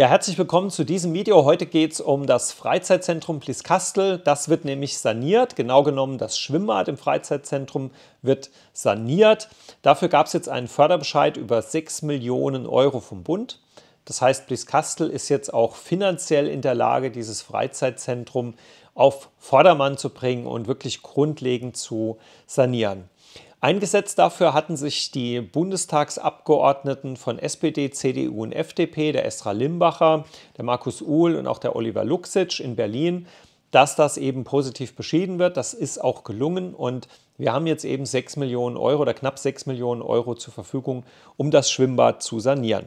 Ja, herzlich willkommen zu diesem Video. Heute geht es um das Freizeitzentrum Pliskastel. Das wird nämlich saniert. Genau genommen das Schwimmbad im Freizeitzentrum wird saniert. Dafür gab es jetzt einen Förderbescheid über 6 Millionen Euro vom Bund. Das heißt, Blieskastel ist jetzt auch finanziell in der Lage, dieses Freizeitzentrum auf Vordermann zu bringen und wirklich grundlegend zu sanieren. Eingesetzt dafür hatten sich die Bundestagsabgeordneten von SPD, CDU und FDP, der Estra Limbacher, der Markus Uhl und auch der Oliver Luxic in Berlin, dass das eben positiv beschieden wird. Das ist auch gelungen und wir haben jetzt eben 6 Millionen Euro oder knapp 6 Millionen Euro zur Verfügung, um das Schwimmbad zu sanieren.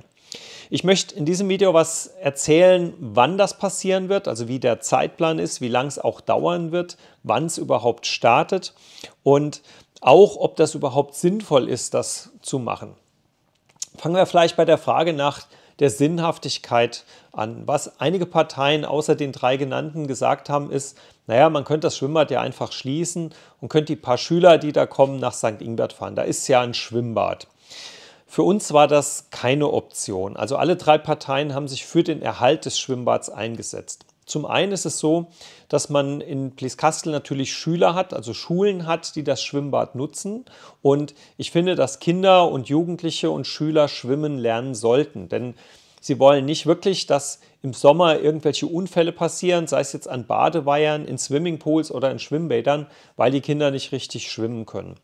Ich möchte in diesem Video was erzählen, wann das passieren wird, also wie der Zeitplan ist, wie lang es auch dauern wird, wann es überhaupt startet und auch, ob das überhaupt sinnvoll ist, das zu machen. Fangen wir vielleicht bei der Frage nach der Sinnhaftigkeit an. Was einige Parteien außer den drei genannten gesagt haben, ist, naja, man könnte das Schwimmbad ja einfach schließen und könnte die paar Schüler, die da kommen, nach St. Ingbert fahren. Da ist ja ein Schwimmbad. Für uns war das keine Option. Also alle drei Parteien haben sich für den Erhalt des Schwimmbads eingesetzt. Zum einen ist es so, dass man in Blieskastel natürlich Schüler hat, also Schulen hat, die das Schwimmbad nutzen. Und ich finde, dass Kinder und Jugendliche und Schüler schwimmen lernen sollten. Denn sie wollen nicht wirklich, dass im Sommer irgendwelche Unfälle passieren, sei es jetzt an Badeweihern, in Swimmingpools oder in Schwimmbädern, weil die Kinder nicht richtig schwimmen können.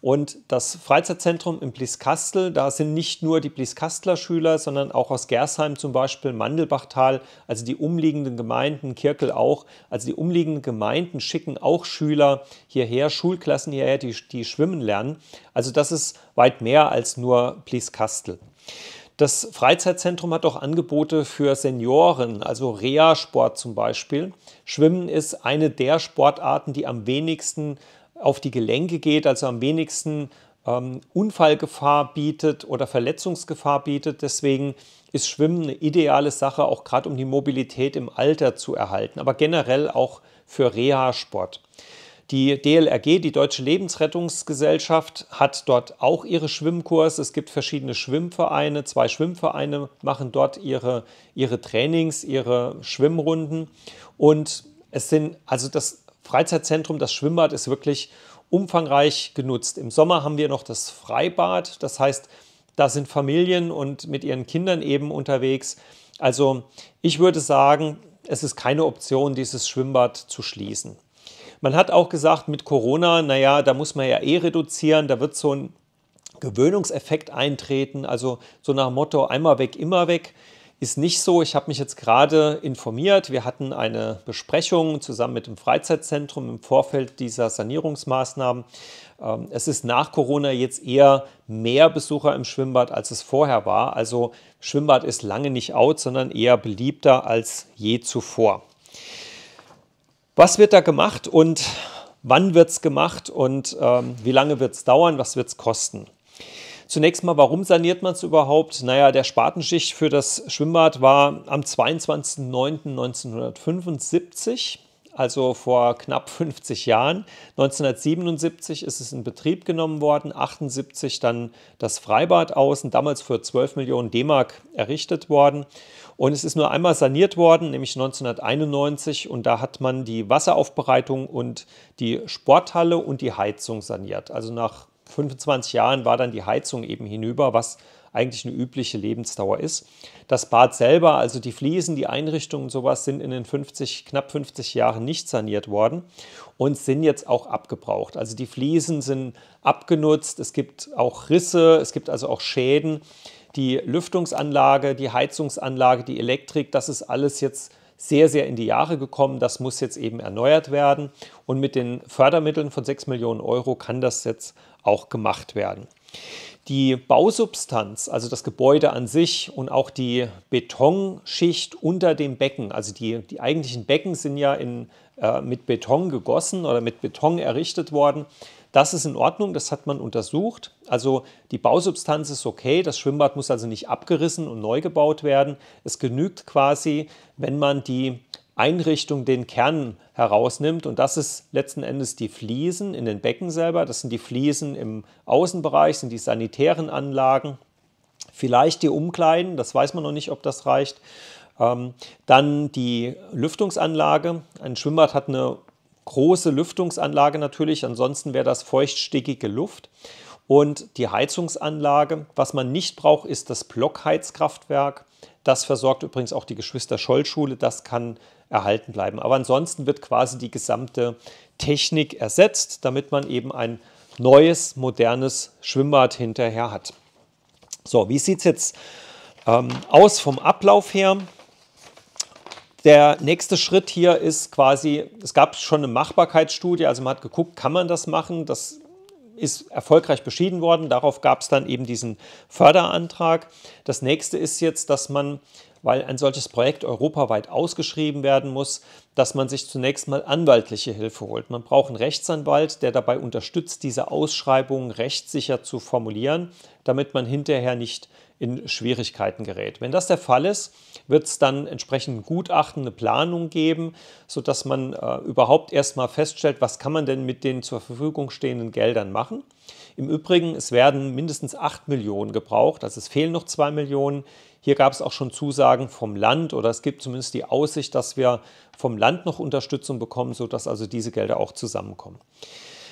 Und das Freizeitzentrum in Blieskastel, da sind nicht nur die Blieskastler Schüler, sondern auch aus Gersheim zum Beispiel, Mandelbachtal, also die umliegenden Gemeinden, Kirkel auch, also die umliegenden Gemeinden schicken auch Schüler hierher, Schulklassen hierher, die, die schwimmen lernen. Also das ist weit mehr als nur Blieskastel. Das Freizeitzentrum hat auch Angebote für Senioren, also Reha-Sport zum Beispiel. Schwimmen ist eine der Sportarten, die am wenigsten auf die Gelenke geht, also am wenigsten ähm, Unfallgefahr bietet oder Verletzungsgefahr bietet. Deswegen ist Schwimmen eine ideale Sache, auch gerade um die Mobilität im Alter zu erhalten, aber generell auch für Reha-Sport. Die DLRG, die Deutsche Lebensrettungsgesellschaft, hat dort auch ihre Schwimmkurse. Es gibt verschiedene Schwimmvereine. Zwei Schwimmvereine machen dort ihre, ihre Trainings, ihre Schwimmrunden. Und es sind, also das Freizeitzentrum, das Schwimmbad ist wirklich umfangreich genutzt. Im Sommer haben wir noch das Freibad, das heißt, da sind Familien und mit ihren Kindern eben unterwegs. Also ich würde sagen, es ist keine Option, dieses Schwimmbad zu schließen. Man hat auch gesagt, mit Corona, naja, da muss man ja eh reduzieren, da wird so ein Gewöhnungseffekt eintreten, also so nach Motto einmal weg, immer weg. Ist nicht so. Ich habe mich jetzt gerade informiert. Wir hatten eine Besprechung zusammen mit dem Freizeitzentrum im Vorfeld dieser Sanierungsmaßnahmen. Ähm, es ist nach Corona jetzt eher mehr Besucher im Schwimmbad, als es vorher war. Also Schwimmbad ist lange nicht out, sondern eher beliebter als je zuvor. Was wird da gemacht und wann wird es gemacht und ähm, wie lange wird es dauern, was wird es kosten? Zunächst mal, warum saniert man es überhaupt? Naja, der Spatenschicht für das Schwimmbad war am 22.09.1975 also vor knapp 50 Jahren. 1977 ist es in Betrieb genommen worden, 78 dann das Freibad außen, damals für 12 Millionen D-Mark errichtet worden. Und es ist nur einmal saniert worden, nämlich 1991. Und da hat man die Wasseraufbereitung und die Sporthalle und die Heizung saniert. Also nach 25 Jahren war dann die Heizung eben hinüber, was eigentlich eine übliche Lebensdauer ist. Das Bad selber, also die Fliesen, die Einrichtungen und sowas, sind in den 50, knapp 50 Jahren nicht saniert worden und sind jetzt auch abgebraucht. Also die Fliesen sind abgenutzt, es gibt auch Risse, es gibt also auch Schäden. Die Lüftungsanlage, die Heizungsanlage, die Elektrik, das ist alles jetzt sehr, sehr in die Jahre gekommen. Das muss jetzt eben erneuert werden. Und mit den Fördermitteln von 6 Millionen Euro kann das jetzt auch gemacht werden. Die Bausubstanz, also das Gebäude an sich und auch die Betonschicht unter dem Becken, also die, die eigentlichen Becken sind ja in, äh, mit Beton gegossen oder mit Beton errichtet worden. Das ist in Ordnung, das hat man untersucht. Also die Bausubstanz ist okay, das Schwimmbad muss also nicht abgerissen und neu gebaut werden. Es genügt quasi, wenn man die Einrichtung den Kern herausnimmt. Und das ist letzten Endes die Fliesen in den Becken selber. Das sind die Fliesen im Außenbereich, sind die sanitären Anlagen. Vielleicht die Umkleiden, das weiß man noch nicht, ob das reicht. Ähm, dann die Lüftungsanlage. Ein Schwimmbad hat eine große Lüftungsanlage natürlich, ansonsten wäre das feuchtstickige Luft und die Heizungsanlage. Was man nicht braucht, ist das Blockheizkraftwerk. Das versorgt übrigens auch die Geschwister-Scholl-Schule. Das kann erhalten bleiben. Aber ansonsten wird quasi die gesamte Technik ersetzt, damit man eben ein neues, modernes Schwimmbad hinterher hat. So, wie sieht es jetzt ähm, aus vom Ablauf her? Der nächste Schritt hier ist quasi, es gab schon eine Machbarkeitsstudie, also man hat geguckt, kann man das machen? Das ist erfolgreich beschieden worden. Darauf gab es dann eben diesen Förderantrag. Das nächste ist jetzt, dass man, weil ein solches Projekt europaweit ausgeschrieben werden muss, dass man sich zunächst mal anwaltliche Hilfe holt. Man braucht einen Rechtsanwalt, der dabei unterstützt, diese Ausschreibungen rechtssicher zu formulieren, damit man hinterher nicht in Schwierigkeiten gerät. Wenn das der Fall ist, wird es dann entsprechend Gutachten, eine Planung geben, sodass man äh, überhaupt erstmal feststellt, was kann man denn mit den zur Verfügung stehenden Geldern machen. Im Übrigen, es werden mindestens 8 Millionen gebraucht, also es fehlen noch 2 Millionen. Hier gab es auch schon Zusagen vom Land oder es gibt zumindest die Aussicht, dass wir vom Land noch Unterstützung bekommen, sodass also diese Gelder auch zusammenkommen.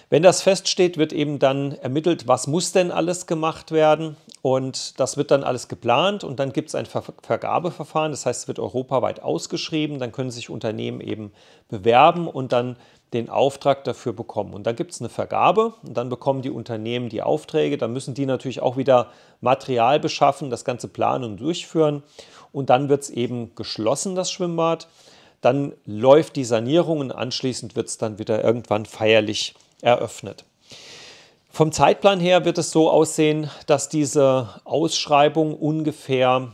Wenn das feststeht, wird eben dann ermittelt, was muss denn alles gemacht werden. Und das wird dann alles geplant und dann gibt es ein Ver Vergabeverfahren. Das heißt, es wird europaweit ausgeschrieben. Dann können sich Unternehmen eben bewerben und dann den Auftrag dafür bekommen. Und dann gibt es eine Vergabe und dann bekommen die Unternehmen die Aufträge. Dann müssen die natürlich auch wieder Material beschaffen, das Ganze planen und durchführen. Und dann wird es eben geschlossen, das Schwimmbad. Dann läuft die Sanierung und anschließend wird es dann wieder irgendwann feierlich eröffnet. Vom Zeitplan her wird es so aussehen, dass diese Ausschreibung ungefähr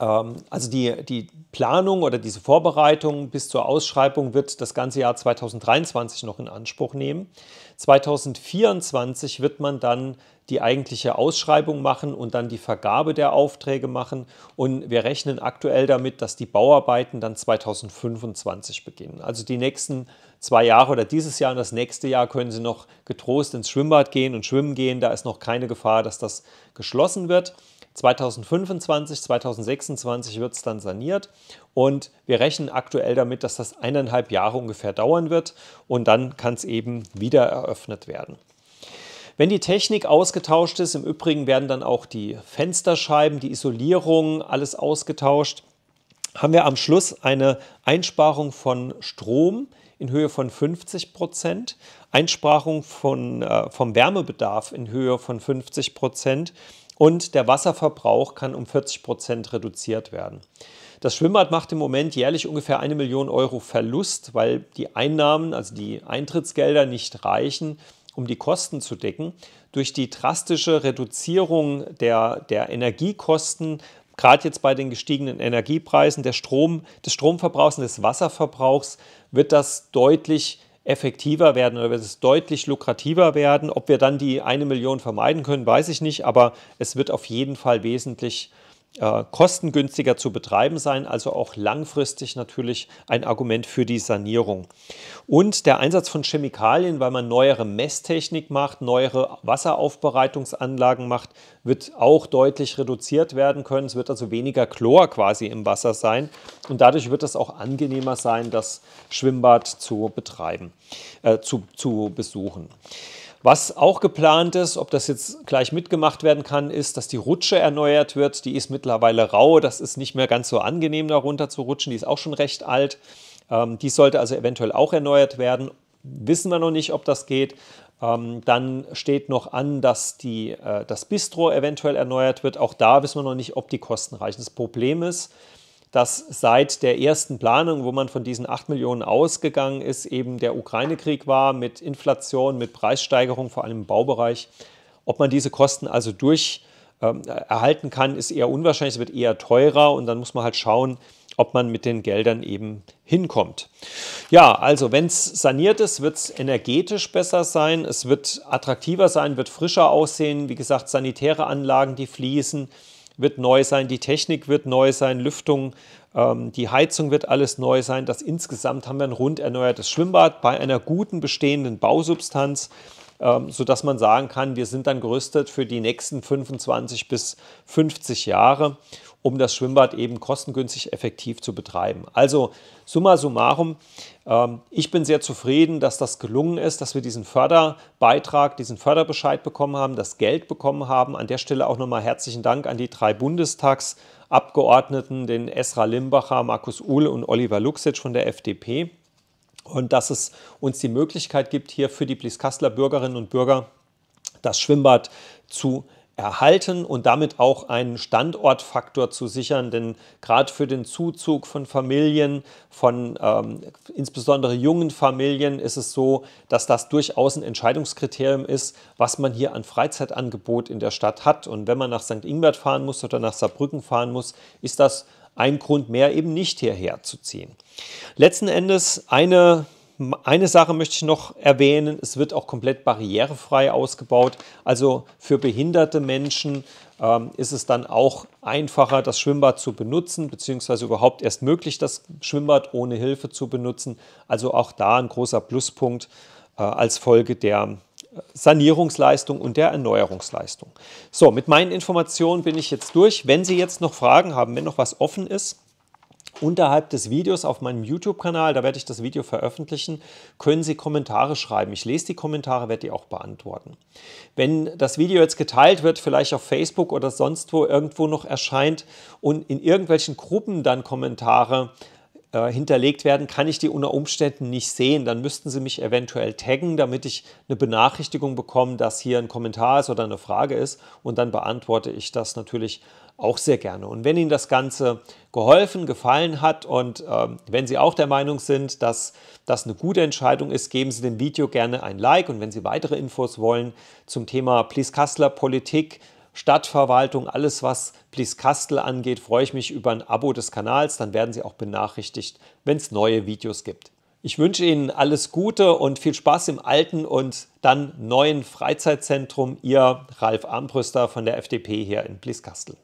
ähm, also die, die Planung oder diese Vorbereitung bis zur Ausschreibung wird das ganze Jahr 2023 noch in Anspruch nehmen. 2024 wird man dann die eigentliche Ausschreibung machen und dann die Vergabe der Aufträge machen. Und wir rechnen aktuell damit, dass die Bauarbeiten dann 2025 beginnen. Also die nächsten zwei Jahre oder dieses Jahr und das nächste Jahr können Sie noch getrost ins Schwimmbad gehen und schwimmen gehen. Da ist noch keine Gefahr, dass das geschlossen wird. 2025, 2026 wird es dann saniert und wir rechnen aktuell damit, dass das eineinhalb Jahre ungefähr dauern wird und dann kann es eben wieder eröffnet werden. Wenn die Technik ausgetauscht ist, im Übrigen werden dann auch die Fensterscheiben, die Isolierung, alles ausgetauscht, haben wir am Schluss eine Einsparung von Strom in Höhe von 50 Prozent, Einsparung von, äh, vom Wärmebedarf in Höhe von 50 Prozent und der Wasserverbrauch kann um 40 Prozent reduziert werden. Das Schwimmbad macht im Moment jährlich ungefähr eine Million Euro Verlust, weil die Einnahmen, also die Eintrittsgelder, nicht reichen, um die Kosten zu decken. Durch die drastische Reduzierung der, der Energiekosten, gerade jetzt bei den gestiegenen Energiepreisen, der Strom, des Stromverbrauchs und des Wasserverbrauchs, wird das deutlich reduziert effektiver werden oder wird es deutlich lukrativer werden. Ob wir dann die eine Million vermeiden können, weiß ich nicht, aber es wird auf jeden Fall wesentlich äh, kostengünstiger zu betreiben sein, also auch langfristig natürlich ein Argument für die Sanierung. Und der Einsatz von Chemikalien, weil man neuere Messtechnik macht, neuere Wasseraufbereitungsanlagen macht, wird auch deutlich reduziert werden können. Es wird also weniger Chlor quasi im Wasser sein und dadurch wird es auch angenehmer sein, das Schwimmbad zu betreiben, äh, zu, zu besuchen. Was auch geplant ist, ob das jetzt gleich mitgemacht werden kann, ist, dass die Rutsche erneuert wird. Die ist mittlerweile rau, das ist nicht mehr ganz so angenehm, darunter zu rutschen. Die ist auch schon recht alt. Ähm, die sollte also eventuell auch erneuert werden. Wissen wir noch nicht, ob das geht. Ähm, dann steht noch an, dass die, äh, das Bistro eventuell erneuert wird. Auch da wissen wir noch nicht, ob die Kosten reichen. Das Problem ist, dass seit der ersten Planung, wo man von diesen 8 Millionen ausgegangen ist, eben der Ukraine-Krieg war mit Inflation, mit Preissteigerung, vor allem im Baubereich. Ob man diese Kosten also durch ähm, erhalten kann, ist eher unwahrscheinlich, es wird eher teurer und dann muss man halt schauen, ob man mit den Geldern eben hinkommt. Ja, also wenn es saniert ist, wird es energetisch besser sein, es wird attraktiver sein, wird frischer aussehen, wie gesagt, sanitäre Anlagen, die fließen, wird neu sein, die Technik wird neu sein, Lüftung, ähm, die Heizung wird alles neu sein. Das insgesamt haben wir ein rund erneuertes Schwimmbad bei einer guten bestehenden Bausubstanz, ähm, sodass man sagen kann, wir sind dann gerüstet für die nächsten 25 bis 50 Jahre um das Schwimmbad eben kostengünstig effektiv zu betreiben. Also summa summarum, ähm, ich bin sehr zufrieden, dass das gelungen ist, dass wir diesen Förderbeitrag, diesen Förderbescheid bekommen haben, das Geld bekommen haben. An der Stelle auch nochmal herzlichen Dank an die drei Bundestagsabgeordneten, den Esra Limbacher, Markus Uhl und Oliver Luxic von der FDP. Und dass es uns die Möglichkeit gibt, hier für die Blieskastler Bürgerinnen und Bürger das Schwimmbad zu erhalten und damit auch einen Standortfaktor zu sichern, denn gerade für den Zuzug von Familien, von ähm, insbesondere jungen Familien ist es so, dass das durchaus ein Entscheidungskriterium ist, was man hier an Freizeitangebot in der Stadt hat. Und wenn man nach St. Ingbert fahren muss oder nach Saarbrücken fahren muss, ist das ein Grund mehr, eben nicht hierher zu ziehen. Letzten Endes eine eine Sache möchte ich noch erwähnen, es wird auch komplett barrierefrei ausgebaut. Also für behinderte Menschen ähm, ist es dann auch einfacher, das Schwimmbad zu benutzen, beziehungsweise überhaupt erst möglich, das Schwimmbad ohne Hilfe zu benutzen. Also auch da ein großer Pluspunkt äh, als Folge der äh, Sanierungsleistung und der Erneuerungsleistung. So, mit meinen Informationen bin ich jetzt durch. Wenn Sie jetzt noch Fragen haben, wenn noch was offen ist, Unterhalb des Videos auf meinem YouTube-Kanal, da werde ich das Video veröffentlichen, können Sie Kommentare schreiben. Ich lese die Kommentare, werde die auch beantworten. Wenn das Video jetzt geteilt wird, vielleicht auf Facebook oder sonst wo irgendwo noch erscheint und in irgendwelchen Gruppen dann Kommentare äh, hinterlegt werden, kann ich die unter Umständen nicht sehen. Dann müssten Sie mich eventuell taggen, damit ich eine Benachrichtigung bekomme, dass hier ein Kommentar ist oder eine Frage ist. Und dann beantworte ich das natürlich auch sehr gerne. Und wenn Ihnen das Ganze geholfen, gefallen hat und ähm, wenn Sie auch der Meinung sind, dass das eine gute Entscheidung ist, geben Sie dem Video gerne ein Like. Und wenn Sie weitere Infos wollen zum Thema Please Kassler Politik, Stadtverwaltung, alles was Blieskastel angeht, freue ich mich über ein Abo des Kanals, dann werden Sie auch benachrichtigt, wenn es neue Videos gibt. Ich wünsche Ihnen alles Gute und viel Spaß im alten und dann neuen Freizeitzentrum. Ihr Ralf Armbrüster von der FDP hier in Blieskastel.